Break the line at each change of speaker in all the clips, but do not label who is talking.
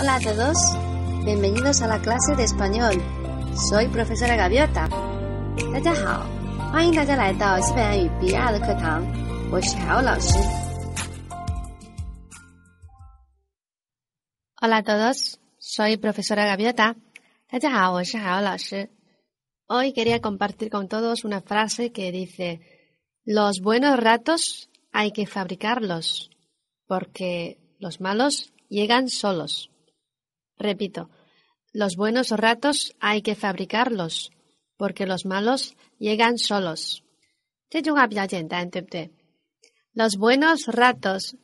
Hola a todos, bienvenidos a la clase de español. Soy profesora Gaviota. 大家好，欢迎大家来到西班牙语 B 二的课堂，我是海鸥老师。Hola a todos, soy profesora Gaviota. Hoy quería compartir con todos una frase que dice: Los buenos ratos hay que fabricarlos, porque los malos llegan solos. Repito, los buenos ratos hay que fabricarlos, porque los malos llegan solos. Los buenos ratos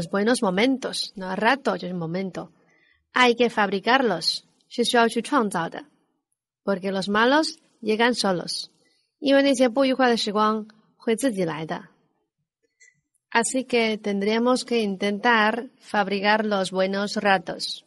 los buenos momentos, momentos，那 rato momento. Hay que fabricarlos porque los malos llegan solos. solos，因为那些不愉快的时光会自己来的。Así que tendríamos que intentar fabricar los buenos ratos。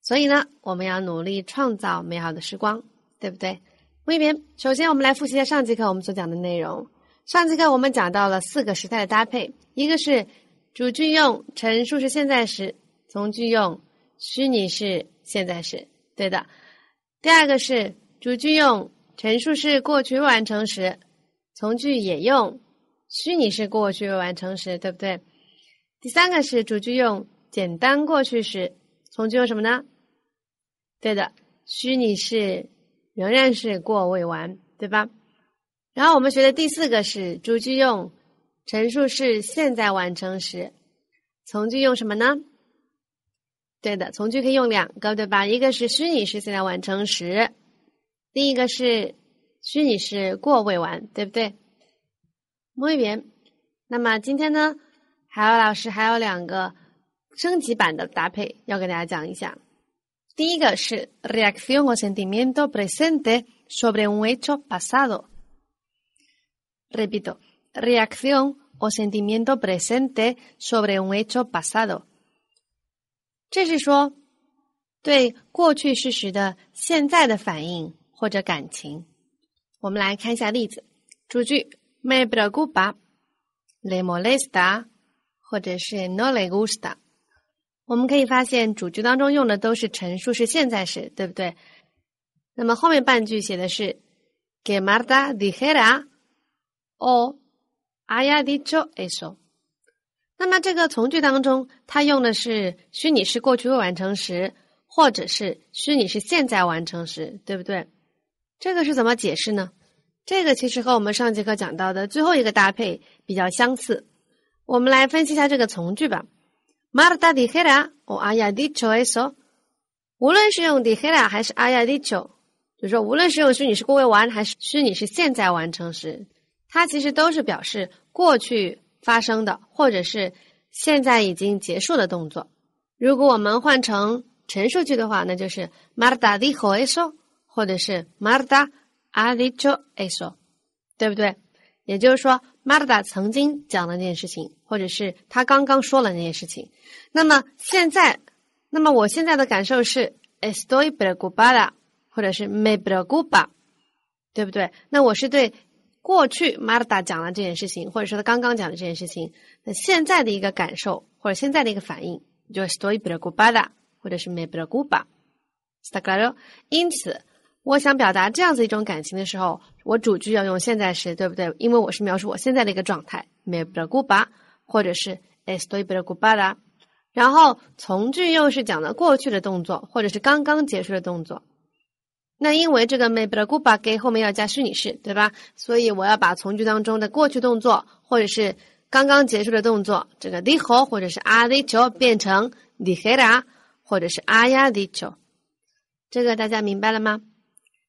所以呢，我们要努力创造美好的时光，对不对？魏边，首先我们来复习一下上节课我们所讲的内容。上节课我们讲到了四个时态的搭配，一个是主句用陈述式现在时，从句用虚拟式现在时，对的。第二个是主句用陈述式过去完成时，从句也用。虚拟式过去完成时，对不对？第三个是主句用简单过去时，从句用什么呢？对的，虚拟式仍然是过未完，对吧？然后我们学的第四个是主句用陈述式现在完成时，从句用什么呢？对的，从句可以用两个，对吧？一个是虚拟式现在完成时，另一个是虚拟式过未完，对不对？母语员，那么今天呢，海鸥老师还有两个升级版的搭配要给大家讲一下。第一个是 reacción o sentimiento presente sobre un hecho pasado。repeato，reacción o sentimiento presente sobre un hecho pasado。这是说对过去事实的现在的反应或者感情。我们来看一下例子，主句。Me pre guba, le molesta，或者是 no le gusta。我们可以发现，主句当中用的都是陈述，式现在时，对不对？那么后面半句写的是，que Marta dijera o a y a d i h o eso。那么这个从句当中，它用的是虚拟式过去未完成时，或者是虚拟式现在完成时，对不对？这个是怎么解释呢？这个其实和我们上节课讲到的最后一个搭配比较相似，我们来分析一下这个从句吧。Marta dijera 马尔达迪黑拉或阿亚迪丘 s 索，无论是用 d 迪黑 a 还是 haya 阿亚迪丘，就是说无论是用虚拟是过去完还是虚拟是现在完成时，它其实都是表示过去发生的或者是现在已经结束的动作。如果我们换成陈述句的话，那就是 Marta 马尔达迪霍埃索或者是 m 马尔达。A dijo eso，对不对？也就是说，Marta 曾经讲了那件事情，或者是他刚刚说了那件事情。那么现在，那么我现在的感受是 Estoy preocupada，或者是 Me preocupa，对不对？那我是对过去 Marta 讲了这件事情，或者说他刚刚讲的这件事情，那现在的一个感受或者现在的一个反应就是 Estoy preocupada，或者是 Me preocupa。Está claro，因此。我想表达这样子一种感情的时候，我主句要用现在时，对不对？因为我是描述我现在的一个状态。m e b b e u a 或者是 estoy b e e u a d a 然后从句又是讲了过去的动作，或者是刚刚结束的动作。那因为这个 m e b b e g u b a 给后面要加虚拟式，对吧？所以我要把从句当中的过去动作，或者是刚刚结束的动作，这个 dejo 或者是 a dejo 变成 dejera 或者是 aya dejo。这个大家明白了吗？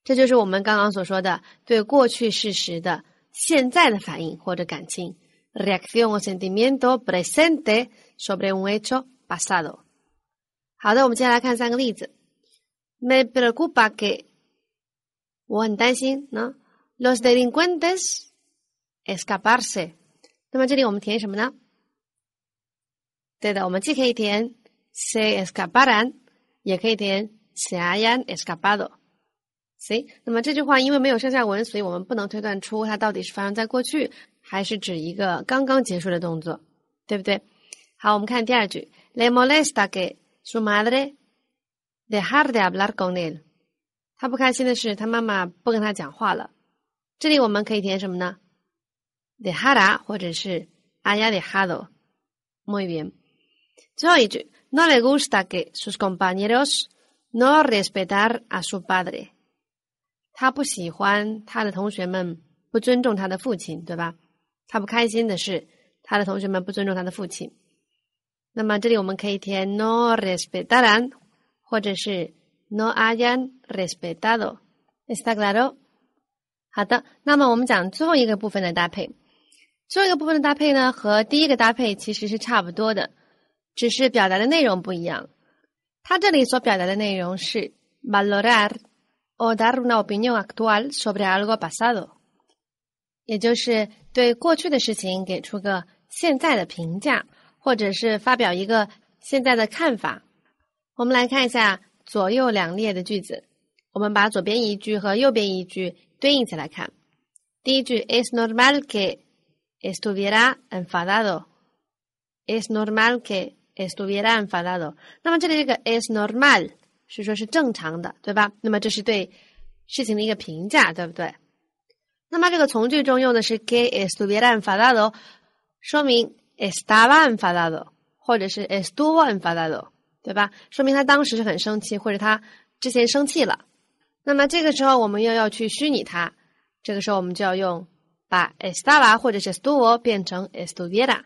这就是我们刚刚所说的对过去事实的现在的反应或者感情，reacción o sentimiento presente sobre un hecho Me preocupa que Los delincuentes escaparse。那么这里我们填什么呢？对的，我们既可以填 se escaparan，也可以填 se hayan escapado。行，那么这句话因为没有上下文，所以我们不能推断出它到底是发生在过去，还是指一个刚刚结束的动作，对不对？好，我们看第二句，le molesta que su madre de har de hablar con él。他不开心的是他妈妈不跟他讲话了。这里我们可以填什么呢？de hara 或者是 aya de haro。莫一最后一句 no le gusta que sus compañeros no respetar a su padre。他不喜欢他的同学们不尊重他的父亲，对吧？他不开心的是他的同学们不尊重他的父亲。那么这里我们可以填 no r e s p e t a d n 或者是 no a l a n respetado está claro。好的，那么我们讲最后一个部分的搭配。最后一个部分的搭配呢，和第一个搭配其实是差不多的，只是表达的内容不一样。他这里所表达的内容是 malorar。o dar uno opinión actual sobre algo pasado，也就是对过去的事情给出个现在的评价，或者是发表一个现在的看法。我们来看一下左右两列的句子，我们把左边一句和右边一句对应起来看。第一句 es normal que estuviera enfadado，es normal que estuviera enfadado，那么这里这个 es normal。是说，是正常的，对吧？那么这是对事情的一个评价，对不对？那么这个从句中用的是 que estuviera enfadado，说明 estaba enfadado 或者是 estuvo enfadado，对吧？说明他当时是很生气，或者他之前生气了。那么这个时候我们又要去虚拟它，这个时候我们就要用把 estaba 或者是 estuvo 变成 estuviera，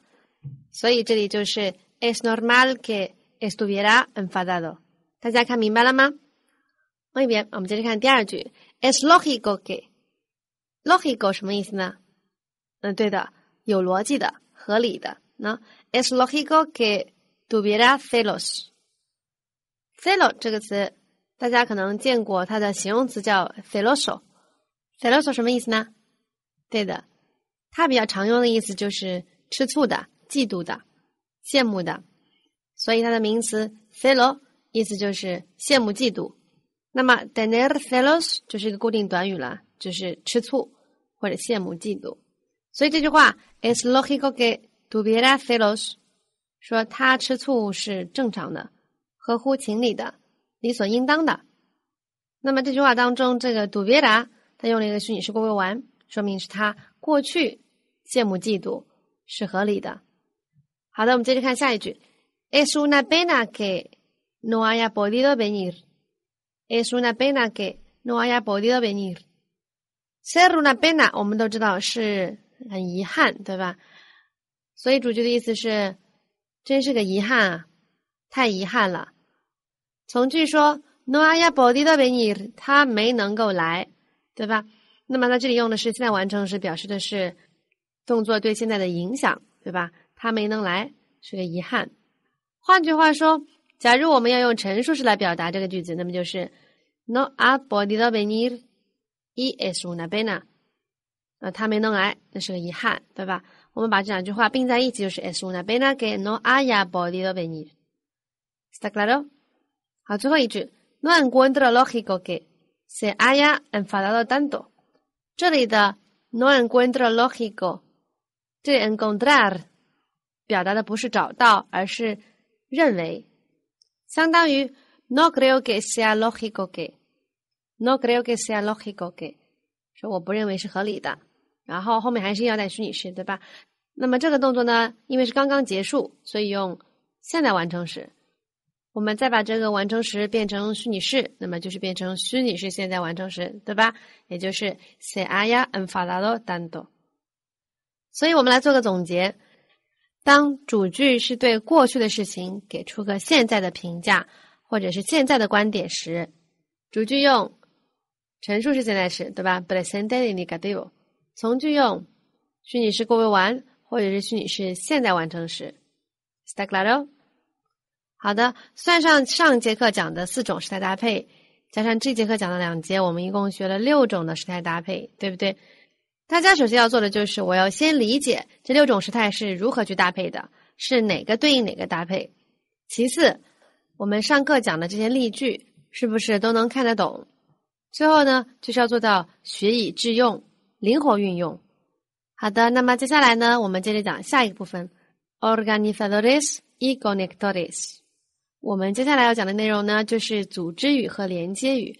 所以这里就是 es normal que estuviera enfadado。大家看明白了吗？问一边，我们接着看第二句。It's logical, l o g i c a 什么意思呢？嗯，对的，有逻辑的，合理的。那 It's logical to be a j e a l o s j e a l o u 这个词，大家可能见过，它的形容词叫 jealous。Jealous 什么意思呢？对的，它比较常用的意思就是吃醋的、嫉妒的、羡慕的。所以它的名词 j e a l o u 意思就是羡慕嫉妒，那么 d e n e r fellows 就是一个固定短语了，就是吃醋或者羡慕嫉妒。所以这句话 is logical que dobera f e l l o s 说他吃醋是正常的、合乎情理的、理所应当的。那么这句话当中，这个 dobera 他用了一个虚拟式过去完，说明是他过去羡慕嫉妒是合理的。好的，我们接着看下一句 is una pena que。No haya podido venir. Es una pena que no haya podido venir. Ser una pena，我们都知道是很遗憾，对吧？所以主句的意思是，真是个遗憾啊，太遗憾了。从句说，no haya podido venir，他没能够来，对吧？那么在这里用的是现在完成时，表示的是动作对现在的影响，对吧？他没能来，是个遗憾。换句话说。假如我们要用陈述式来表达这个句子，那么就是 No, a body lo venir. E es una pena. 啊，他没能来，那是个遗憾，对吧？我们把这两句话并在一起，就是 Es una pena que no haya body lo venir. Stacalo. 好，最后一句 No encuentro lógico que sea haya enfadado tanto. 这里的 No encuentro lógico 这 encontrar 表达的不是找到，而是认为。相当于 no creo que sea lógico que no creo que sea lógico que，说我不认为是合理的。然后后面还是要带虚拟式，对吧？那么这个动作呢，因为是刚刚结束，所以用现在完成时。我们再把这个完成时变成虚拟式，那么就是变成虚拟式现在完成时，对吧？也就是 se aya enfadado dando。所以我们来做个总结。当主句是对过去的事情给出个现在的评价，或者是现在的观点时，主句用陈述式现在时，对吧 s e n t e i n g a t i v o 从句用虚拟式过未完，或者是虚拟式现在完成时。s t a c l a d o 好的，算上上节课讲的四种时态搭配，加上这节课讲的两节，我们一共学了六种的时态搭配，对不对？大家首先要做的就是，我要先理解这六种时态是如何去搭配的，是哪个对应哪个搭配。其次，我们上课讲的这些例句是不是都能看得懂？最后呢，就是要做到学以致用，灵活运用。好的，那么接下来呢，我们接着讲下一个部分 o r g a n i f e r a t i v e s e g o n i c t o r i e s 我们接下来要讲的内容呢，就是组织语和连接语。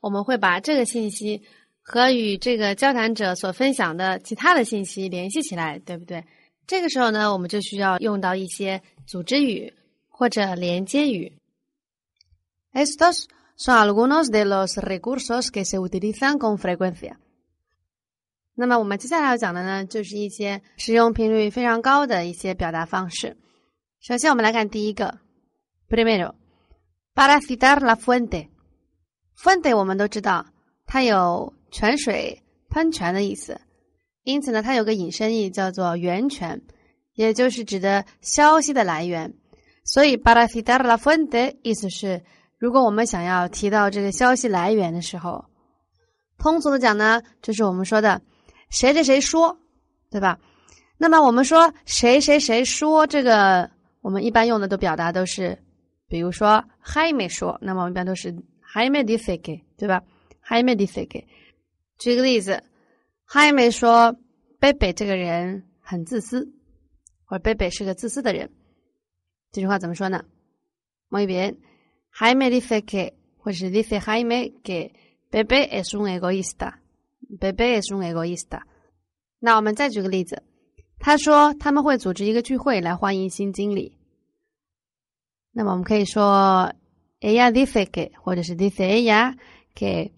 我们会把这个信息和与这个交谈者所分享的其他的信息联系起来，对不对？这个时候呢，我们就需要用到一些组织语或者连接语。Estos son algunos de los recursos que se utilizan con frecuencia。那么我们接下来要讲的呢，就是一些使用频率非常高的一些表达方式。首先我们来看第一个，primero，para citar la fuente。f u n d y 我们都知道它有泉水喷泉的意思，因此呢，它有个引申义叫做源泉，也就是指的消息的来源。所以巴拉费达拉 funde 意思是，如果我们想要提到这个消息来源的时候，通俗的讲呢，就是我们说的谁谁谁说，对吧？那么我们说谁谁谁说这个，我们一般用的都表达都是，比如说嗨没说，那么我们一般都是。Hi, me di fike，对吧？Hi, me di fike。举个例子，Hi，没说贝贝这个人很自私，或者贝贝是个自私的人。这句话怎么说呢？某一边，Hi, me di fike，或者是 Di fike hi me 给贝贝是用那个意思的，贝贝是用那个意思的。那我们再举个例子，他说他们会组织一个聚会来欢迎新经理。那么我们可以说。Aya, d i s e y a 给，或者是 this aya 给，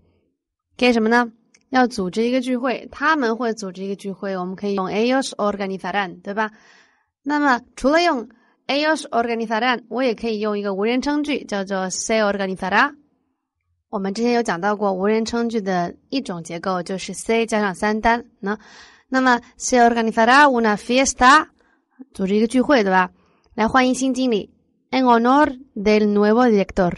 给什么呢？要组织一个聚会，他们会组织一个聚会，我们可以用 aos organizaran，对吧？那么除了用 aos organizaran，我也可以用一个无人称句，叫做 se organizara。我们之前有讲到过无人称句的一种结构，就是 se 加上三单。那那么 se organizara una fiesta，组织一个聚会，对吧？来欢迎新经理。En honor del nuevo director，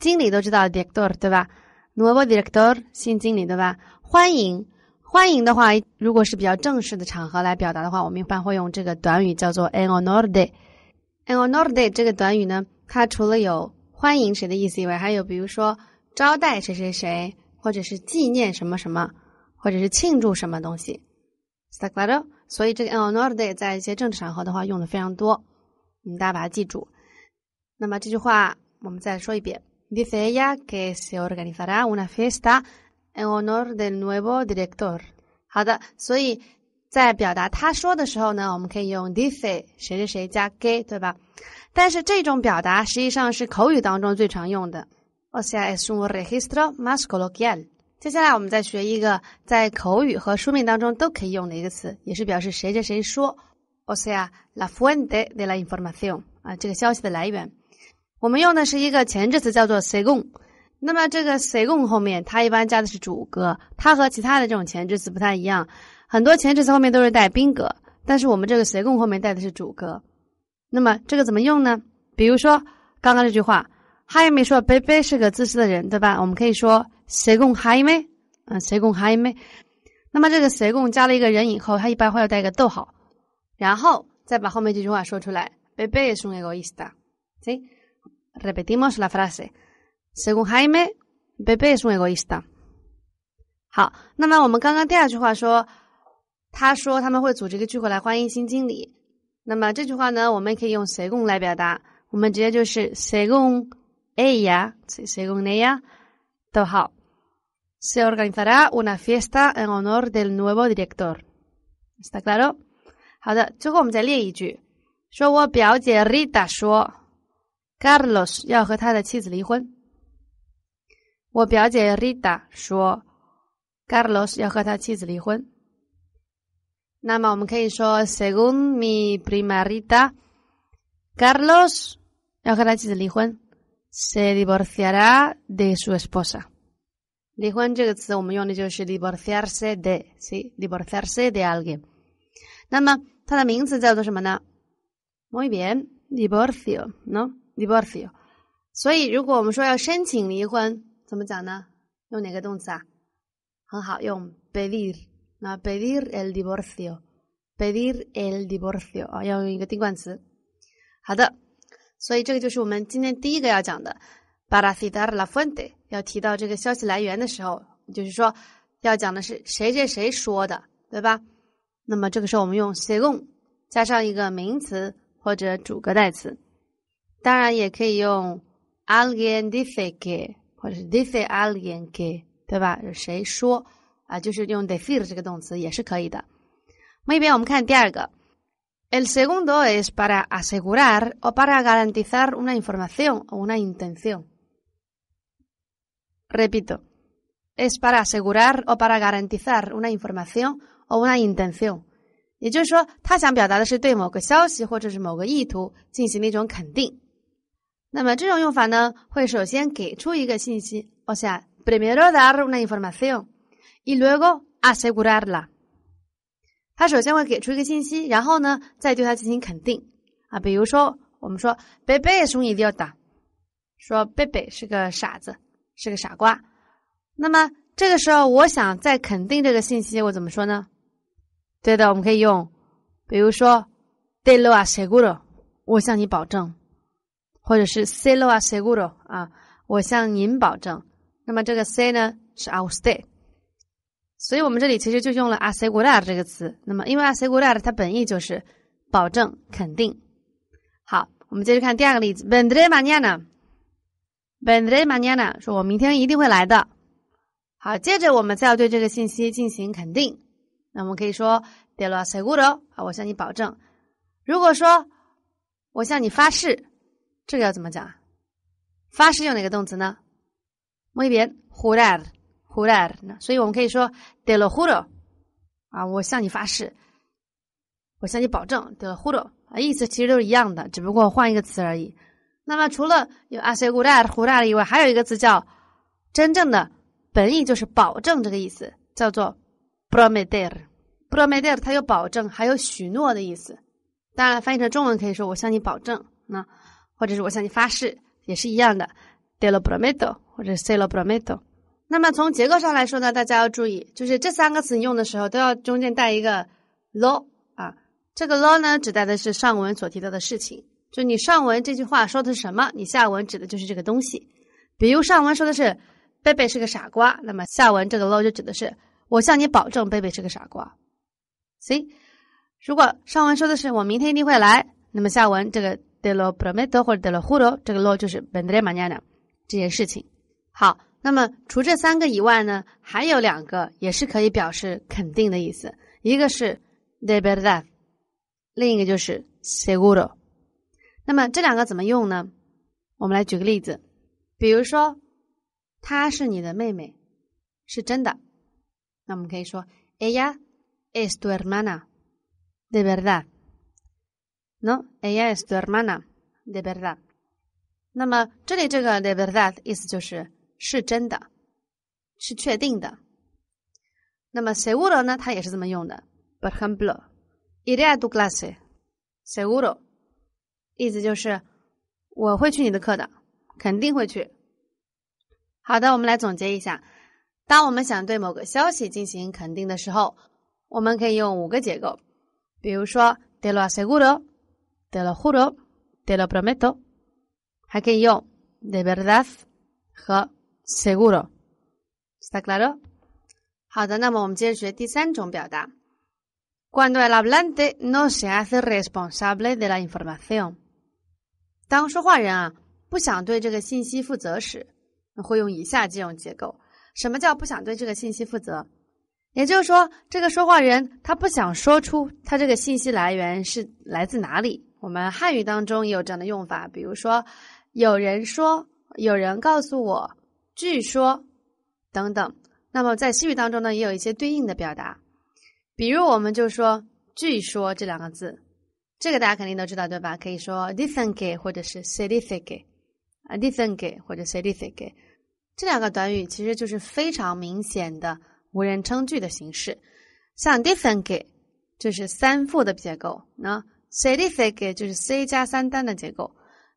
经理都知道 director 对吧？Nuevo director，新经理对吧？欢迎，欢迎的话，如果是比较正式的场合来表达的话，我们一般会用这个短语叫做 en honor de。En honor de 这个短语呢，它除了有欢迎谁的意思以外，还有比如说招待谁谁谁，或者是纪念什么什么，或者是庆祝什么东西。Stacado，所以这个 en honor de 在一些正式场合的话用的非常多。你大把它记住。那么这句话我们再说一遍：Disea que se organizará una fiesta en honor del nuevo director。好的，所以在表达他说的时候呢，我们可以用 dise 谁谁谁加 que，对吧？但是这种表达实际上是口语当中最常用的。O sea es un registro masculo g a l 接下来我们再学一个在口语和书面当中都可以用的一个词，也是表示谁谁谁说。O sea la fuente de la información 啊，这个消息的来源，我们用的是一个前置词叫做 según。那么这个 según 后面，它一般加的是主格，它和其他的这种前置词不太一样。很多前置词后面都是带宾格，但是我们这个 según 后面带的是主格。那么这个怎么用呢？比如说刚刚这句话，哈也没说贝贝是个自私的人，对吧？我们可以说 según h a i m e 嗯，según h a i m e 那么这个 según 加了一个人以后，它一般会要带一个逗号。然后再把后面这句话说出来。Pepe es un egoísta. ¿Sí? Repetimos la frase. Según Jaime, Pepe es un egoísta. 好，那么我们刚刚第二句话说，他说他们会组织一个聚会来欢迎新经理。那么这句话呢，我们可以用 según 来表达，我们直接就是 según ella, según ella，逗号，se organizará una fiesta en honor del nuevo director. ¿Está claro? 好的，最后我们再列一句，说我表姐 Rita 说，Carlos 要和他的妻子离婚。我表姐 Rita 说，Carlos 要和他妻子离婚。那么我们可以说 según mi prima Rita，Carlos 要和他妻子离婚，se divorciará de su esposa。离婚这个词我们用的就是 divorciarse d e s e divorciarse de alguien。那么它的名词叫做什么呢？莫伊比恩离婚，no divorcio。所以，如果我们说要申请离婚，怎么讲呢？用哪个动词啊？很好用，pedir。那 pedir el divorcio，pedir el divorcio 啊，要用一个定冠词。好的，所以这个就是我们今天第一个要讲的。Para citar 巴拉西达拉· n t e 要提到这个消息来源的时候，就是说要讲的是谁谁谁说的，对吧？那么这个时候我们用 según 加上一个名词或者主格代词，当然也可以用 alguien dice que 或者是 dice alguien que，对吧？谁说啊？就是用 decir 这个动词也是可以的。muy el segundo es para asegurar o para garantizar una información o una intención. Repito, es para asegurar o para garantizar una información o una i n f o r c i ó n 也就是说，他想表达的是对某个消息或者是某个意图进行的一种肯定。那么这种用法呢，会首先给出一个信息，或者 primero dar una información y luego asegurarla。他首先会给出一个信息，然后呢，再对它进行肯定啊。比如说，我们说 Bebe 贝贝是疯丫头，说 b b 贝是个傻子，是个傻瓜。那么这个时候，我想再肯定这个信息，我怎么说呢？对的，我们可以用，比如说，de lo aseguro，我向你保证，或者是 se lo aseguro 啊，我向您保证。那么这个 se 呢是 o u r stay，所以我们这里其实就用了 asegurar 这个词。那么因为 asegurar 它本意就是保证、肯定。好，我们接着看第二个例子，vendré mañana，vendré mañana，说我明天一定会来的。好，接着我们再要对这个信息进行肯定。那我们可以说，de lo seguro 啊，我向你保证。如果说我向你发誓，这个要怎么讲？发誓用哪个动词呢？摸一 h j u r a r j u r a r 那所以我们可以说，de lo j u r o 啊，我向你发誓，我向你保证，de jurar 啊，意思其实都是一样的，只不过换一个词而已。那么除了有 asegurad，jurar 以外，还有一个词叫真正的本意就是保证这个意思，叫做。p r o m e t e r p r o m e t e r 它有保证还有许诺的意思。当然，翻译成中文可以说“我向你保证”，那或者是“我向你发誓”也是一样的。d e l o p r o m e t o 或者 s e l o p r o m e t o 那么从结构上来说呢，大家要注意，就是这三个词你用的时候都要中间带一个 lo 啊。这个 lo 呢，指代的是上文所提到的事情，就你上文这句话说的是什么，你下文指的就是这个东西。比如上文说的是贝贝是个傻瓜，那么下文这个 lo 就指的是。我向你保证，贝贝是个傻瓜。C，如果上文说的是我明天一定会来，那么下文这个 de lo prometo 或者 de lo h u d o 这个 lo 就是 e n r 本 m a n a n a 这件事情。好，那么除这三个以外呢，还有两个也是可以表示肯定的意思，一个是 deberdad，另一个就是 seguro。那么这两个怎么用呢？我们来举个例子，比如说她是你的妹妹，是真的。那我们可以说，ella is t u her m a n a d e v e r d that no ella is t u her m a n a d e v e r d that 那么这里这个 d e v e r d that 意思就是是真的，是确定的。那么 sewuro 呢，它也是这么用的，berhemblu，Irea do glase sewuro 意思就是我会去你的课的，肯定会去。好的，我们来总结一下。当我们想对某个消息进行肯定的时候，我们可以用五个结构，比如说，de lo seguro，de lo f u r o d e lo p r o m e t o 还可以用 d e v e r d a d 和 seguro，está claro？好的，那么我们接着学第三种表达。Cuando el hablante no se hace responsable de la información，当说话人啊不想对这个信息负责时，会用以下几种结构。什么叫不想对这个信息负责？也就是说，这个说话人他不想说出他这个信息来源是来自哪里。我们汉语当中也有这样的用法，比如说有人说、有人告诉我、据说等等。那么在西语当中呢，也有一些对应的表达，比如我们就说“据说”这两个字，这个大家肯定都知道，对吧？可以说 d i f e e n t e 或者是 “ser d i f e c e t e 啊 d i f e e n t e 或者 “ser d i f e c a t e 这两个短语其实就是非常明显的无人称句的形式，像 d i f f e r e n t y 就是三复的结构，那 specific 就是 c 加三单的结构。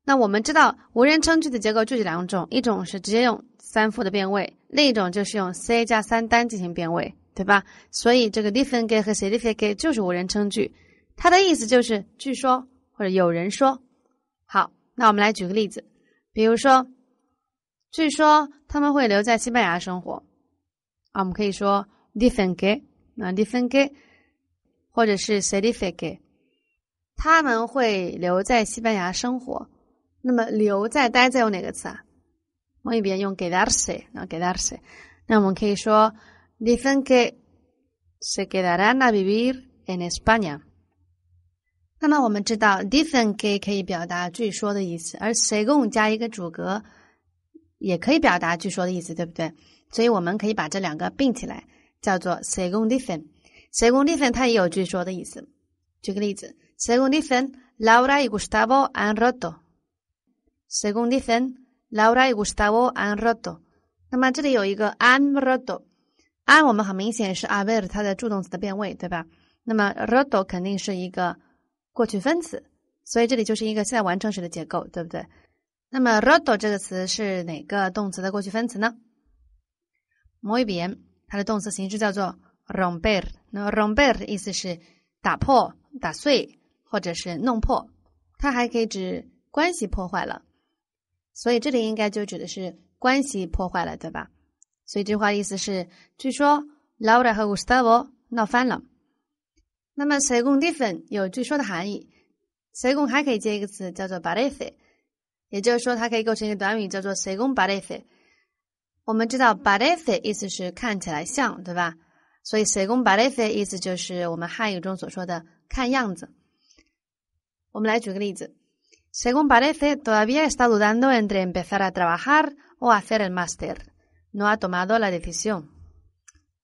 那我们知道无人称句的结构就是两种，一种是直接用三复的变位，另一种就是用 c 加三单进行变位，对吧？所以这个 d i f f e r e n t y 和 specific 就是无人称句，它的意思就是据说或者有人说。好，那我们来举个例子，比如说。据说他们会留在西班牙生活，啊，我们可以说 different que，那 different e 或者是 se d i f i c a t e 他们会留在西班牙生活。那么留在待在用哪个词啊？我一边用 quedarse，那 quedarse，那我们可以说 different q e se quedarán a vivir en España。那么我们知道 d i f e n t e 可以表达据说的意思，而 s e g u i 加一个主格。也可以表达据说的意思，对不对？所以我们可以把这两个并起来，叫做 s e g u n dicen。s e g u n dicen 它也有据说的意思。举个例：según 子 dicen Laura y Gustavo han roto。según dicen Laura y Gustavo han roto。那么这里有一个 han r o t o a n 我们很明显是 haber 它的助动词的变位，对吧？那么 roto 肯定是一个过去分词，所以这里就是一个现在完成时的结构，对不对？那么，roto 这个词是哪个动词的过去分词呢？某一 n 它的动词形式叫做 romper。那 romper 的意思是打破、打碎或者是弄破，它还可以指关系破坏了。所以这里应该就指的是关系破坏了，对吧？所以这句话的意思是：据说 Laura 和 Gustavo 闹翻了。那么，谁共 different 有据说的含义？谁共还可以接一个词叫做 bari。也就是说，它可以构成一个短语，叫做 según parece。我们知道 parece 意思是看起来像，对吧？所以 según parece 意思就是我们汉语中所说的看样子。我们来举个例子：Según parece, todavía está dudando entre empezar a trabajar o hacer el máster. No ha tomado la decisión.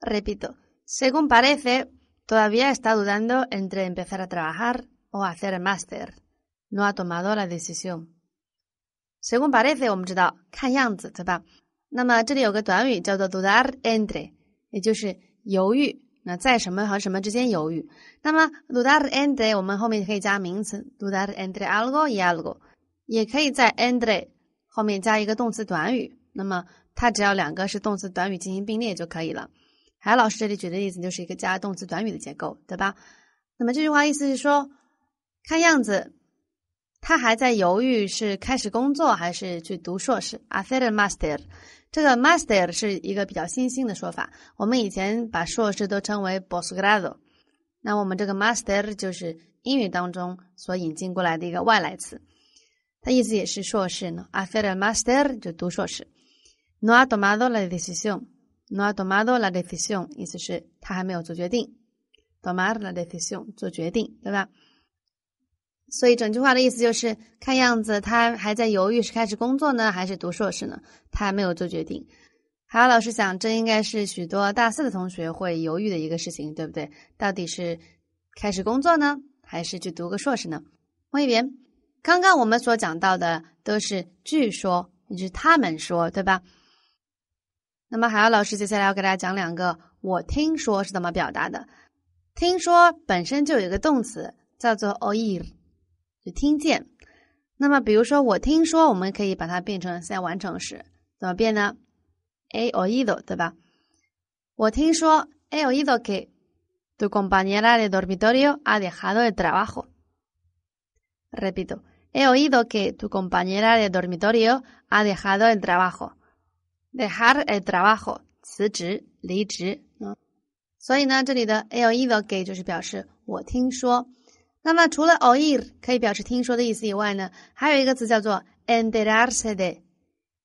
Repito, según parece, todavía está dudando entre empezar a trabajar o hacer el máster. No ha tomado la decisión. 随公把这飞，我们知道，看样子，对吧？那么这里有个短语叫做 dudar andre，也就是犹豫。那在什么和什么之间犹豫？那么 dudar andre 我们后面可以加名词 dudar andre algo y algo，也可以在 andre 后面加一个动词短语。那么它只要两个是动词短语进行并列就可以了。海老师这里举的例子就是一个加动词短语的结构，对吧？那么这句话意思是说，看样子。他还在犹豫是开始工作还是去读硕士。A f a i e r master，这个 master 是一个比较新兴的说法。我们以前把硕士都称为 b o s g r a d o 那我们这个 master 就是英语当中所引进过来的一个外来词。它意思也是硕士呢。A f a i e r master 就读硕士。No ha tomado la decisión。No ha tomado la decisión。意思是他还没有做决定。Tomar la decisión，做决定，对吧？所以整句话的意思就是，看样子他还在犹豫是开始工作呢，还是读硕士呢？他还没有做决定。海鸥老师想，这应该是许多大四的同学会犹豫的一个事情，对不对？到底是开始工作呢，还是去读个硕士呢？问一遍，刚刚我们所讲到的都是据说，也是他们说，对吧？那么海鸥老师接下来要给大家讲两个我听说是怎么表达的。听说本身就有一个动词叫做 “oir”。就听见，那么比如说我听说，我们可以把它变成现在完成时，怎么变呢？E oído，对吧？我听说 E oído que tu compañera de dormitorio ha dejado el trabajo。Repito，he oído que tu compañera de dormitorio ha dejado el trabajo。dejar el trabajo，辞职，离职。所以呢，这里的 he oído que 就是表示我听说。那么，除了 oir 可以表示听说的意思以外呢，还有一个词叫做 enterarse d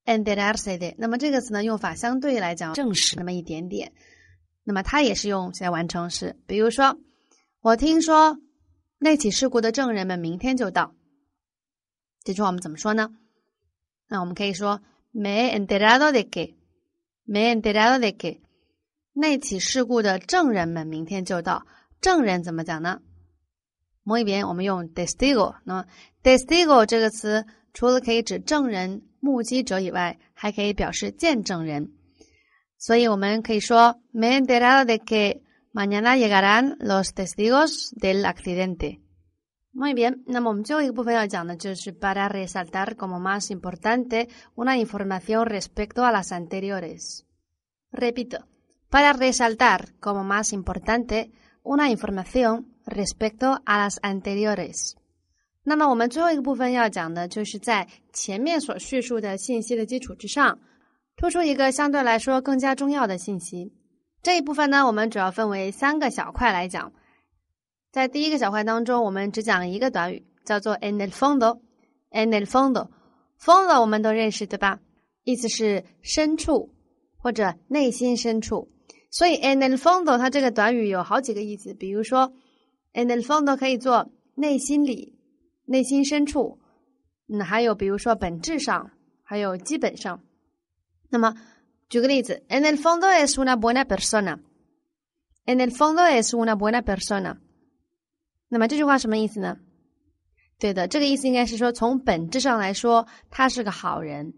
enterarse 的。那么这个词呢，用法相对来讲正式那么一点点。那么它也是用现在完成式。比如说，我听说那起事故的证人们明天就到。这句话我们怎么说呢？那我们可以说 me enterado de que me enterado de que 那起事故的证人们明天就到。证人怎么讲呢？Muy bien，我们用 testigo。那 testigo Testigo, me he enterado de que mañana llegarán los testigos del accidente. Muy bien, para resaltar como más importante una información respecto a las anteriores. Repito, para resaltar como más importante una información respecto a las anteriores。那么我们最后一个部分要讲的就是在前面所叙述的信息的基础之上，突出一个相对来说更加重要的信息。这一部分呢，我们主要分为三个小块来讲。在第一个小块当中，我们只讲一个短语，叫做 en el fondo。en el fondo，fondo 我们都认识，对吧？意思是深处或者内心深处。所以 en el fondo 它这个短语有好几个意思，比如说。i n el fondo 可以做内心里、内心深处，嗯，还有比如说本质上，还有基本上。那么，你什么意思 t n el fondo i s una buena persona。i n el fondo i s una buena persona。那么这句话什么意思呢？对的，这个意思应该是说，从本质上来说，他是个好人。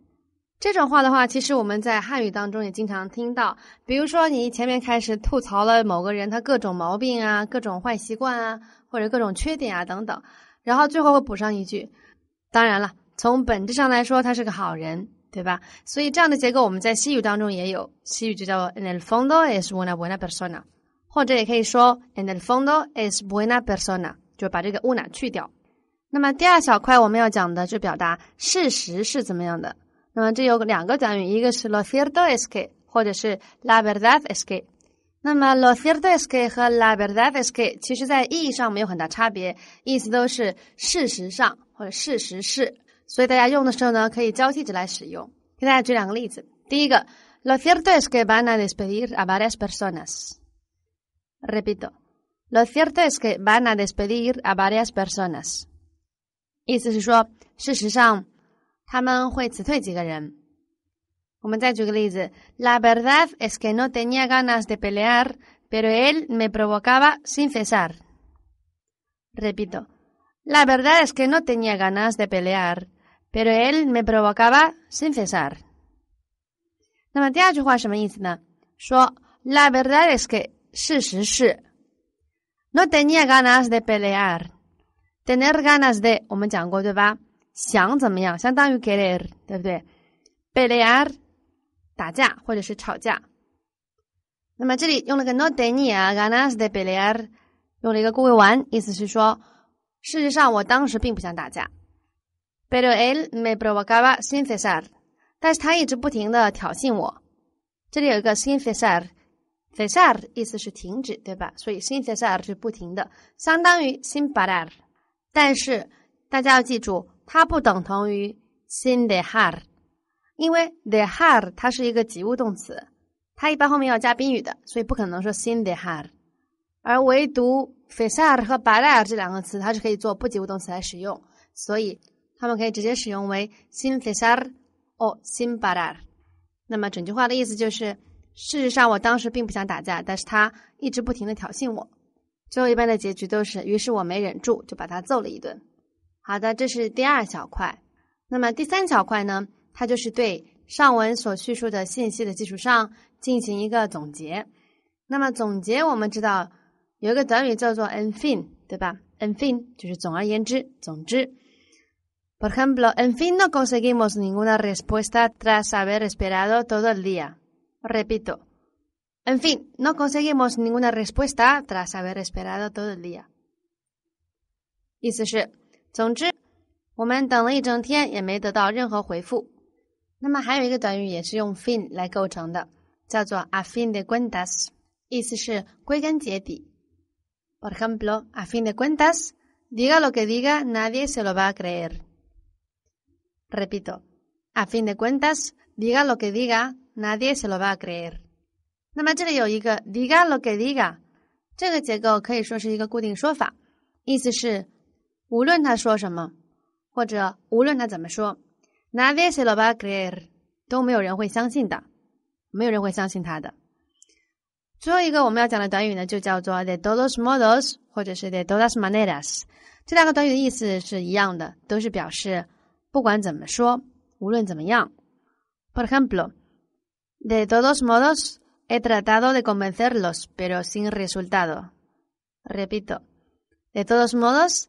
这种话的话，其实我们在汉语当中也经常听到。比如说，你前面开始吐槽了某个人，他各种毛病啊，各种坏习惯啊，或者各种缺点啊等等，然后最后会补上一句：“当然了，从本质上来说，他是个好人，对吧？”所以这样的结构我们在西语当中也有，西语就叫做 En el fondo es una buena persona，或者也可以说 En el fondo es buena persona，就把这个乌娜去掉。那么第二小块我们要讲的，就表达事实是怎么样的。那么这有两个短语，一个是 lo cierto es que，或者是 la verdad es que。那么 lo cierto es que la verdad es que cierto es que van a despedir a varias Lo cierto es que van a despedir a varias personas。意思是说，事实上，la verdad es que no tenía ganas de pelear, pero él me provocaba sin cesar. Repito: La verdad es que no tenía ganas de pelear, pero él me provocaba sin cesar. La verdad es que no tenía ganas de pelear. Tener ganas de 想怎么样，相当于 get 对不对？biliar 打架或者是吵架。那么这里用了个 no tenia ganaste biliar，用了一个过去完，意思是说，事实上我当时并不想打架。bello el mebro v o gaba sin cesar，但是他一直不停的挑衅我。这里有一个 sin cesar，cesar 意思是停止对吧？所以 sin cesar 是不停的，相当于 sin balar。但是大家要记住。它不等同于 sin the h a r 因为 the h a r 它是一个及物动词，它一般后面要加宾语的，所以不可能说 sin the h a r 而唯独 f a s a r 和 balar 这两个词，它是可以做不及物动词来使用，所以他们可以直接使用为 sin f e s a r 或 sin balar。那么整句话的意思就是：事实上，我当时并不想打架，但是他一直不停的挑衅我，最后一般的结局都是，于是我没忍住，就把他揍了一顿。好的，这是第二小块。那么第三小块呢？它就是对上文所叙述的信息的基础上进行一个总结。那么总结，我们知道有一个短语叫做 “en fin”，对吧？“en fin” 就是总而言之，总之。Por ejemplo, en fin no conseguimos ninguna respuesta tras haber esperado todo el día. Repito, en fin no conseguimos ninguna respuesta tras haber esperado todo el día. 意思是。总之，我们等了一整天也没得到任何回复。那么还有一个短语也是用 fin 来构成的，叫做 a fin de cuentas，意思是“归根结底”。Por ejemplo，a fin de cuentas，diga lo que diga，nadie se lo va a creer。Repito，a fin de cuentas，diga lo que diga，nadie se lo va a creer。那么这里有一个 d i g a lo que diga，这个结构可以说是一个固定说法，意思是。无论他说什么，或者无论他怎么说，nadie se lo va creer，都没有人会相信的，没有人会相信他的。最后一个我们要讲的短语呢，就叫做 de todos modos，或者是 de todas maneras，这两个短语的意思是一样的，都是表示不管怎么说，无论怎么样。Por ejemplo，de todos modos he tratado de convencerlos，pero sin resultado. Repito，de todos modos。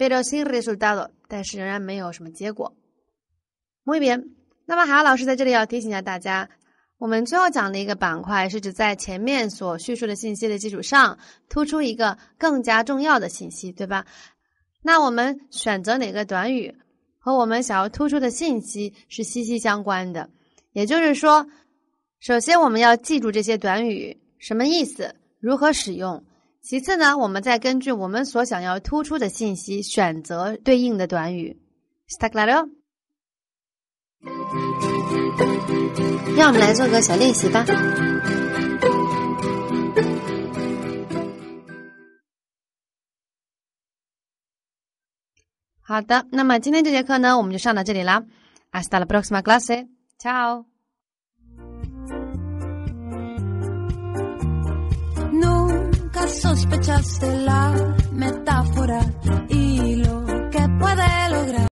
背着行李走到了，但是仍然没有什么结果。摸一遍，那么海老师在这里要提醒一下大家，我们最后讲的一个板块是指在前面所叙述的信息的基础上，突出一个更加重要的信息，对吧？那我们选择哪个短语和我们想要突出的信息是息息相关的？也就是说，首先我们要记住这些短语什么意思，如何使用。其次呢，我们再根据我们所想要突出的信息选择对应的短语。l t s c t a r t 来让我们来做个小练习吧。好的，那么今天这节课呢，我们就上到这里啦。Hasta la próxima clase. Ciao. sospechaste la metáfora y lo que puede lograr.